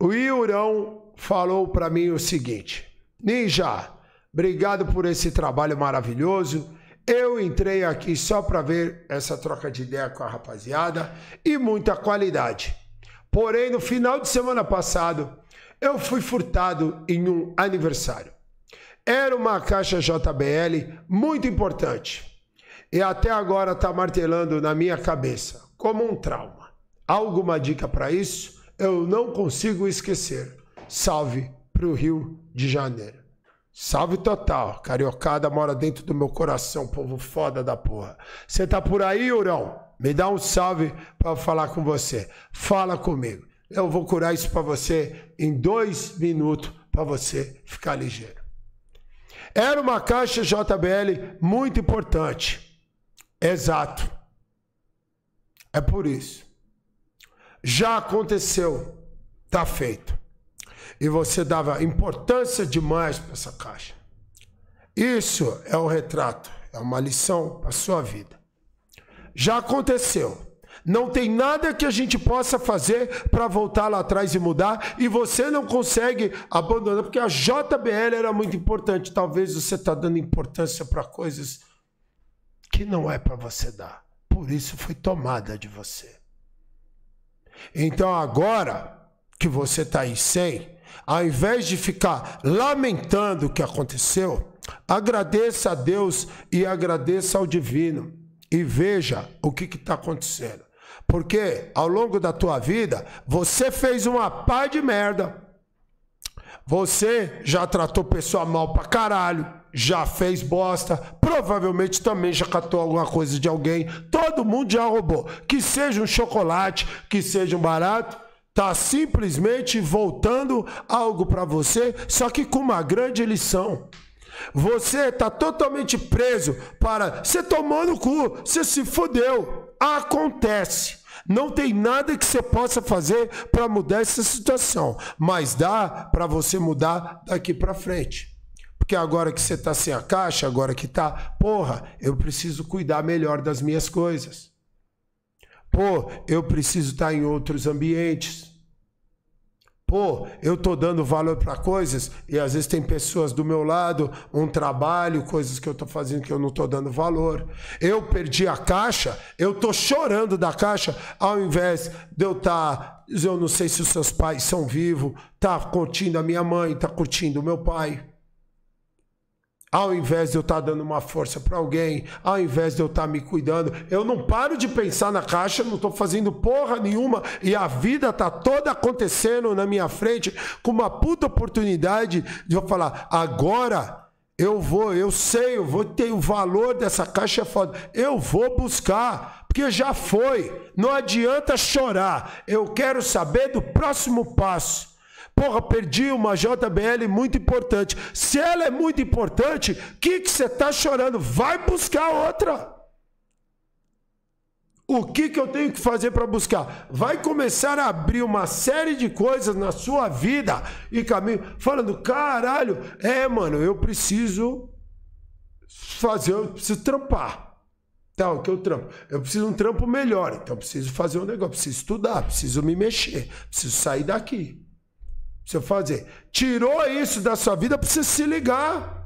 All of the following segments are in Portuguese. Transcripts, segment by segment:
O Iurão falou para mim o seguinte: Ninja, obrigado por esse trabalho maravilhoso. Eu entrei aqui só para ver essa troca de ideia com a rapaziada e muita qualidade. Porém, no final de semana passado, eu fui furtado em um aniversário. Era uma caixa JBL muito importante e até agora está martelando na minha cabeça como um trauma. Alguma dica para isso? eu não consigo esquecer. Salve para o Rio de Janeiro. Salve total. Cariocada mora dentro do meu coração, povo foda da porra. Você tá por aí, Urão? Me dá um salve para falar com você. Fala comigo. Eu vou curar isso para você em dois minutos para você ficar ligeiro. Era uma caixa JBL muito importante. Exato. É por isso já aconteceu, tá feito. E você dava importância demais para essa caixa. Isso é um retrato, é uma lição para sua vida. Já aconteceu. Não tem nada que a gente possa fazer para voltar lá atrás e mudar, e você não consegue abandonar, porque a JBL era muito importante. Talvez você está dando importância para coisas que não é para você dar. Por isso foi tomada de você. Então agora que você está aí sem, ao invés de ficar lamentando o que aconteceu, agradeça a Deus e agradeça ao divino e veja o que está acontecendo. Porque ao longo da tua vida, você fez uma pá de merda. Você já tratou pessoa mal pra caralho já fez bosta, provavelmente também já catou alguma coisa de alguém. Todo mundo já roubou. Que seja um chocolate, que seja um barato, tá simplesmente voltando algo para você, só que com uma grande lição. Você tá totalmente preso para você tomou no cu, você se fodeu. Acontece. Não tem nada que você possa fazer para mudar essa situação, mas dá para você mudar daqui para frente. Porque agora que você está sem a caixa, agora que tá, porra, eu preciso cuidar melhor das minhas coisas. Pô, eu preciso estar tá em outros ambientes. Pô, eu tô dando valor para coisas e às vezes tem pessoas do meu lado, um trabalho, coisas que eu tô fazendo que eu não tô dando valor. Eu perdi a caixa, eu tô chorando da caixa ao invés de eu estar, tá, eu não sei se os seus pais são vivos, tá curtindo a minha mãe, tá curtindo o meu pai ao invés de eu estar tá dando uma força para alguém, ao invés de eu estar tá me cuidando, eu não paro de pensar na caixa, não estou fazendo porra nenhuma e a vida tá toda acontecendo na minha frente com uma puta oportunidade de eu falar agora. Eu vou, eu sei, eu vou ter o valor dessa caixa é foda. Eu vou buscar, porque já foi. Não adianta chorar. Eu quero saber do próximo passo. Porra, perdi uma JBL muito importante. Se ela é muito importante, que que você tá chorando? Vai buscar outra. O que que eu tenho que fazer para buscar? Vai começar a abrir uma série de coisas na sua vida e caminho, falando, caralho, é, mano, eu preciso fazer, eu preciso trampar. Então, o que eu trampo? Eu preciso um trampo melhor, então eu preciso fazer um negócio, preciso estudar, preciso me mexer, preciso sair daqui. Você fazer. Tirou isso da sua vida para você se ligar.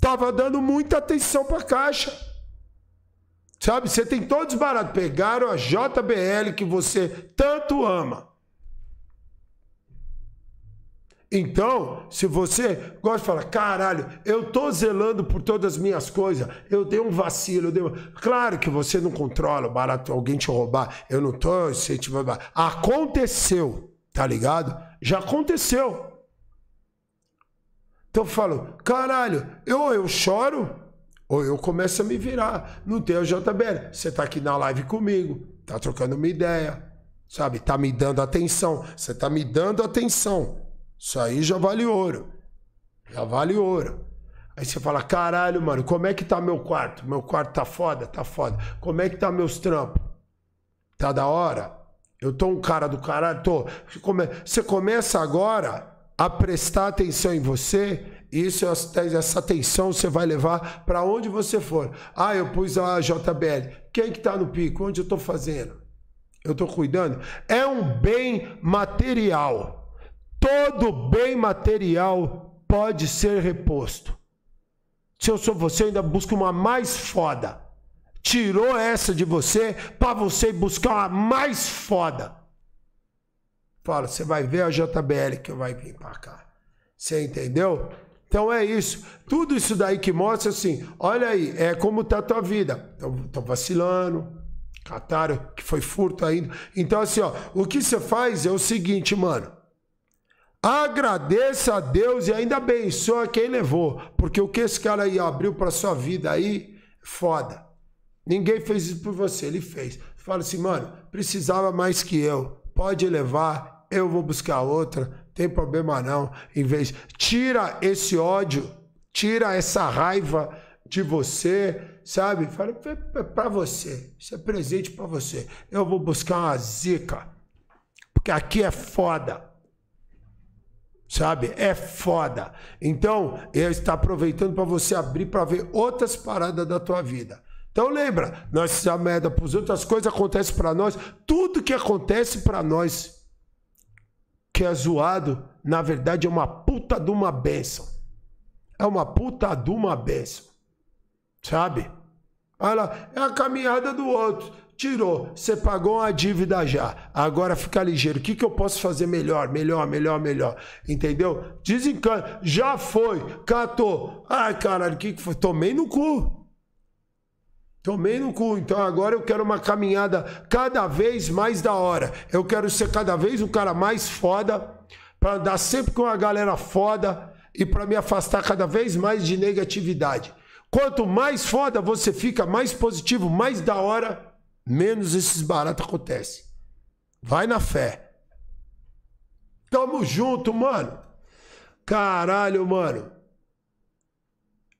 Tava dando muita atenção para caixa. Sabe, você tem todos barato. Pegaram a JBL que você tanto ama. Então, se você gosta de falar, caralho, eu tô zelando por todas as minhas coisas, eu dei um vacilo, eu dei um... Claro que você não controla o barato, alguém te roubar, eu não tô incentivando. Aconteceu, tá ligado? Já aconteceu. Então eu falo, caralho, ou eu choro, ou eu começo a me virar. Não tem o JBL. Você tá aqui na live comigo, tá trocando uma ideia, sabe? Tá me dando atenção. Você tá me dando atenção. Isso aí já vale ouro. Já vale ouro. Aí você fala, caralho, mano, como é que tá meu quarto? Meu quarto tá foda? Tá foda. Como é que tá meus trampos? Tá da hora? Eu tô um cara do caralho, tô. Você começa agora a prestar atenção em você. Isso, é é essa atenção você vai levar para onde você for. Ah, eu pus a JBL. Quem que tá no pico? Onde eu tô fazendo? Eu tô cuidando. É um bem material. Todo bem material pode ser reposto. Se eu sou você, eu ainda busco uma mais foda tirou essa de você para você buscar uma mais foda. Fala, você vai ver a JBL que vai vir para cá. Você entendeu? Então é isso. Tudo isso daí que mostra assim, olha aí, é como tá a tua vida. Tô, tô vacilando, cataram, que foi furto ainda. Então assim, ó, o que você faz é o seguinte, mano. Agradeça a Deus e ainda abençoa quem levou, porque o que esse cara aí abriu para sua vida aí, foda. Ninguém fez isso por você, ele fez. Fala assim, mano, precisava mais que eu. Pode levar, eu vou buscar outra, tem problema não. Em vez, tira esse ódio, tira essa raiva de você, sabe? Fala para você, isso é presente para você. Eu vou buscar uma zica, porque aqui é foda sabe? É foda. Então, ele está aproveitando para você abrir para ver outras paradas da tua vida. Então lembra, nós a merda pros outros, as coisas acontecem para nós, tudo que acontece para nós que é zoado, na verdade é uma puta de uma benção. É uma puta de uma benção. Sabe? Olha, é a caminhada do outro. Tirou, você pagou uma dívida já. Agora fica ligeiro. O que, que eu posso fazer melhor, melhor, melhor, melhor? Entendeu? Desencana. Já foi, catou. Ai, caralho, o que, que foi? Tomei no cu. Tomei no cu, então agora eu quero uma caminhada cada vez mais da hora. Eu quero ser cada vez um cara mais foda, para andar sempre com uma galera foda e para me afastar cada vez mais de negatividade. Quanto mais foda você fica, mais positivo, mais da hora, menos esses baratos acontecem. Vai na fé. Tamo junto, mano. Caralho, mano.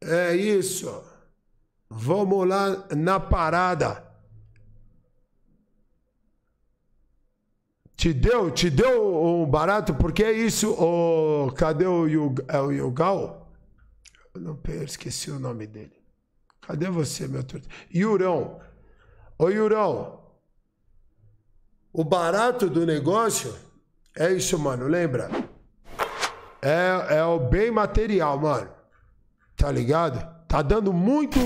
É isso. Vamos lá na parada. Te deu, te deu um barato, porque é isso, oh, cadê o, Yug, é o Yugal? Eu não eu esqueci o nome dele. Cadê você, meu truta? Yurão. Ô oh, Yurão, o barato do negócio é isso, mano, lembra? É, é o bem material, mano. Tá ligado? Tá dando muito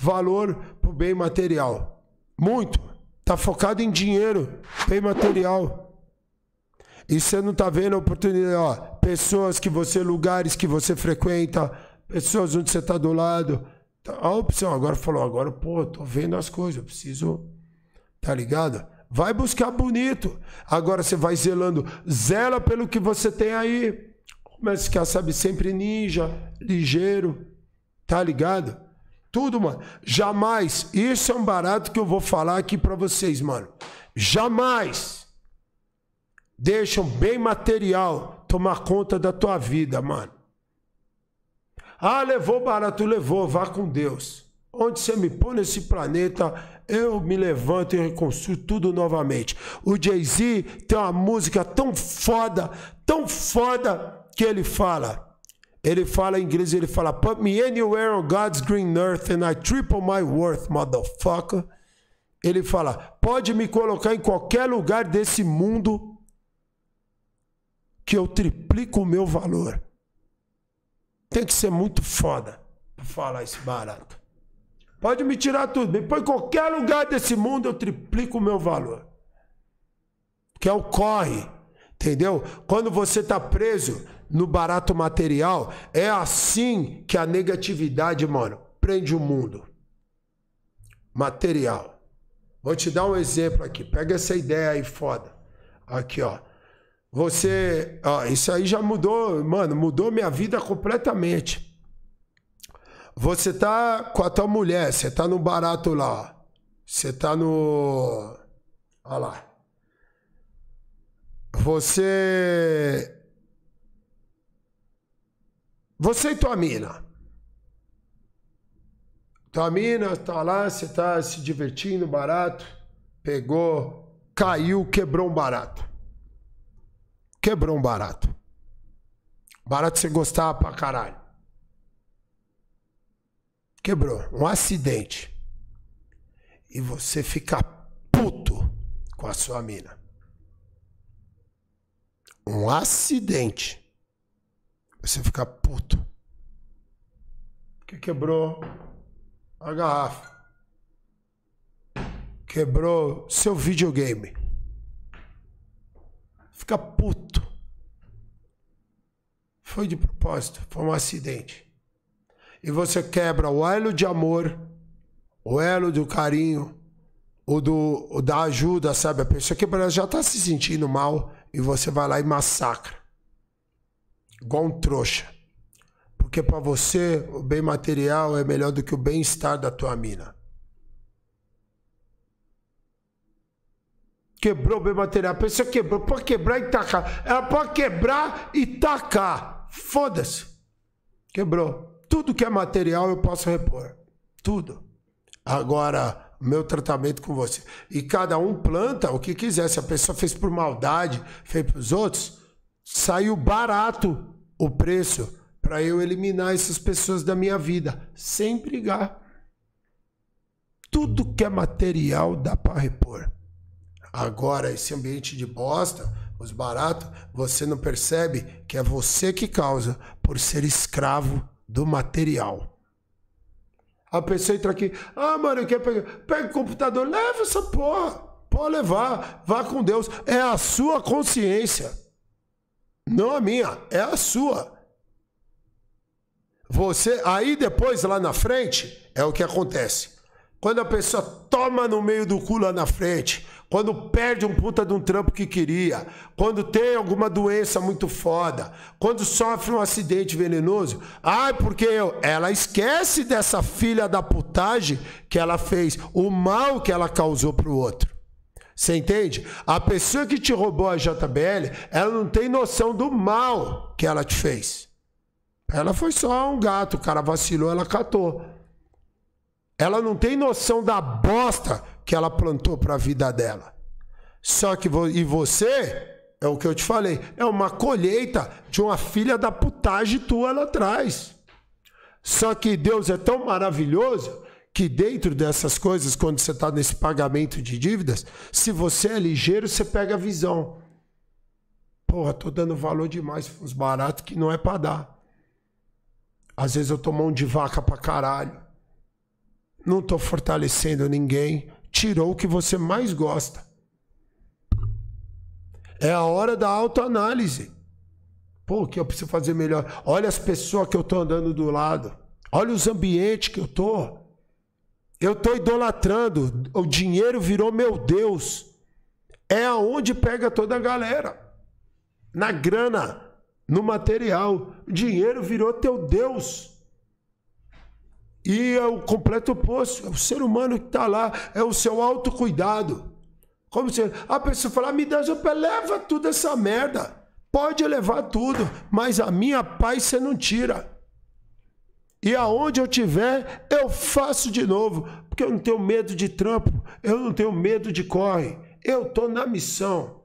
valor pro bem material. Muito. Tá focado em dinheiro, bem material. E você não tá vendo a oportunidade, ó, pessoas que você, lugares que você frequenta, pessoas onde você tá do lado. Então, a opção agora falou, agora, pô, tô vendo as coisas, eu preciso. Tá ligado? Vai buscar bonito. Agora você vai zelando. Zela pelo que você tem aí. Começa a ficar, sabe, sempre ninja, ligeiro. Tá ligado? Tudo, mano. Jamais. Isso é um barato que eu vou falar aqui para vocês, mano. Jamais deixam bem material tomar conta da tua vida, mano. Ah, levou barato, levou, vá com Deus. Onde você me põe nesse planeta, eu me levanto e reconstruo tudo novamente. O Jay-Z tem uma música tão foda, tão foda, que ele fala. Ele fala em inglês, ele fala: Put me anywhere on God's green earth and I triple my worth, motherfucker. Ele fala: Pode me colocar em qualquer lugar desse mundo que eu triplico o meu valor. Tem que ser muito foda pra falar esse barato. Pode me tirar tudo. Me põe em qualquer lugar desse mundo, eu triplico o meu valor. Que é o corre. Entendeu? Quando você tá preso, no barato material, é assim que a negatividade, mano, prende o mundo. Material. Vou te dar um exemplo aqui. Pega essa ideia aí foda. Aqui, ó. Você, ó, isso aí já mudou, mano, mudou minha vida completamente. Você tá com a tua mulher, você tá no barato lá, ó. Você tá no. Olha lá. Você você e tua mina. Tua mina tá lá, você tá se divertindo barato, pegou, caiu, quebrou um barato. Quebrou um barato. Barato você gostava pra caralho. Quebrou, um acidente. E você fica puto com a sua mina. Um acidente você fica puto. Porque quebrou a garrafa. Quebrou seu videogame. Fica puto. Foi de propósito, foi um acidente. E você quebra o elo de amor, o elo do carinho, o, do, o da ajuda, sabe? A pessoa que já está se sentindo mal e você vai lá e massacra igual um trouxa. Porque para você, o bem material é melhor do que o bem-estar da tua mina. Quebrou o bem material. A pessoa quebrou. Pode quebrar e tacar. Ela pode quebrar e tacar. Foda-se. Quebrou. Tudo que é material eu posso repor. Tudo. Agora, meu tratamento com você. E cada um planta o que quiser. Se a pessoa fez por maldade, fez para os outros, saiu barato o preço para eu eliminar essas pessoas da minha vida, sem brigar. Tudo que é material dá para repor. Agora, esse ambiente de bosta, os baratos, você não percebe que é você que causa por ser escravo do material. A pessoa entra aqui, ah, mano, quer pegar? Pega o computador, leva essa porra. Pode levar, vá com Deus. É a sua consciência. Não a minha, é a sua. Você aí depois lá na frente é o que acontece. Quando a pessoa toma no meio do cu lá na frente, quando perde um puta de um trampo que queria, quando tem alguma doença muito foda, quando sofre um acidente venenoso, ai, ah, porque eu, ela esquece dessa filha da putagem que ela fez, o mal que ela causou pro outro. Você entende? A pessoa que te roubou a JBL, ela não tem noção do mal que ela te fez. Ela foi só um gato, o cara vacilou, ela catou. Ela não tem noção da bosta que ela plantou para a vida dela. Só que vo e você, é o que eu te falei, é uma colheita de uma filha da putagem tua lá atrás. Só que Deus é tão maravilhoso que dentro dessas coisas, quando você está nesse pagamento de dívidas, se você é ligeiro, você pega a visão. Porra, tô dando valor demais para uns baratos que não é para dar. Às vezes eu tô mão de vaca para caralho. Não tô fortalecendo ninguém. Tirou o que você mais gosta. É a hora da autoanálise. Pô, o que eu preciso fazer melhor? Olha as pessoas que eu tô andando do lado. Olha os ambientes que eu tô. Eu estou idolatrando, o dinheiro virou meu Deus. É aonde pega toda a galera. Na grana, no material. O dinheiro virou teu Deus. E é o completo oposto. É o ser humano que está lá, é o seu autocuidado. Como se a pessoa falar, ah, me dá leva tudo essa merda. Pode levar tudo, mas a minha paz você não tira. E aonde eu tiver, eu faço de novo, porque eu não tenho medo de trampo, eu não tenho medo de corre. Eu tô na missão.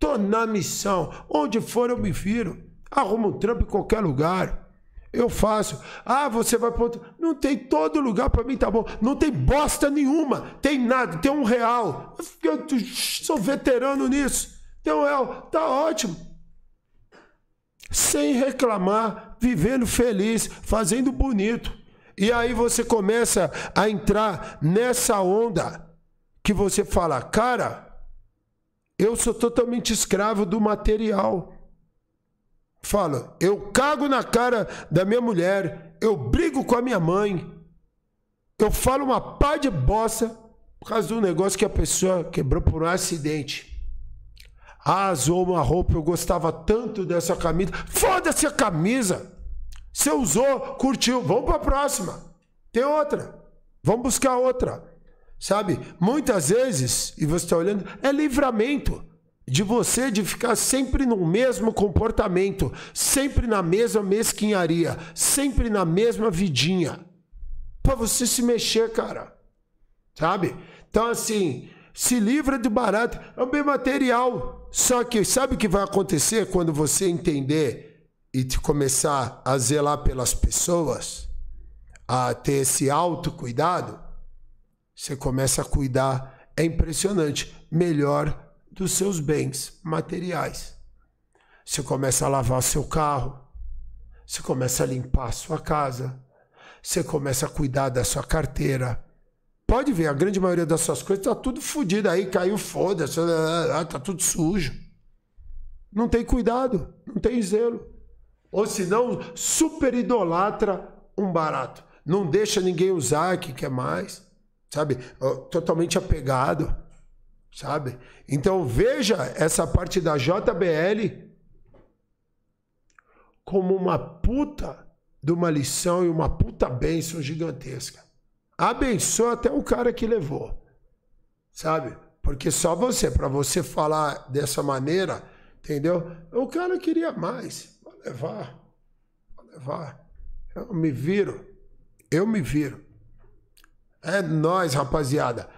Tô na missão. Onde for eu me viro. Arrumo um trampo em qualquer lugar. Eu faço. Ah, você vai para outro. Não tem todo lugar para mim, tá bom. Não tem bosta nenhuma. Tem nada. Tem um real. Eu sou veterano nisso. Tem um real. Tá ótimo. Sem reclamar vivendo feliz, fazendo bonito. E aí você começa a entrar nessa onda que você fala, cara, eu sou totalmente escravo do material. Fala, eu cago na cara da minha mulher, eu brigo com a minha mãe, eu falo uma pá de bosta por causa do negócio que a pessoa quebrou por um acidente. Ah, zoou uma roupa, eu gostava tanto dessa camisa. Foda-se a camisa! Você usou, curtiu, vamos para a próxima. Tem outra. Vamos buscar outra. Sabe? Muitas vezes, e você está olhando, é livramento de você de ficar sempre no mesmo comportamento, sempre na mesma mesquinharia, sempre na mesma vidinha. Para você se mexer, cara. Sabe? Então, assim, se livra de barato. É um bem material. Só que sabe o que vai acontecer quando você entender e te começar a zelar pelas pessoas, a ter esse autocuidado? Você começa a cuidar, é impressionante, melhor dos seus bens materiais. Você começa a lavar seu carro, você começa a limpar sua casa, você começa a cuidar da sua carteira, Pode ver, a grande maioria dessas coisas tá tudo fodido aí, caiu foda, tá tudo sujo. Não tem cuidado, não tem zelo. Ou senão, super idolatra um barato. Não deixa ninguém usar que quer mais, sabe? Totalmente apegado, sabe? Então veja essa parte da JBL como uma puta de uma lição e uma puta bênção gigantesca abençoa até o cara que levou. Sabe? Porque só você, para você falar dessa maneira, entendeu? O cara queria mais. Vou levar. Vou levar. Eu me viro. Eu me viro. É nós, rapaziada.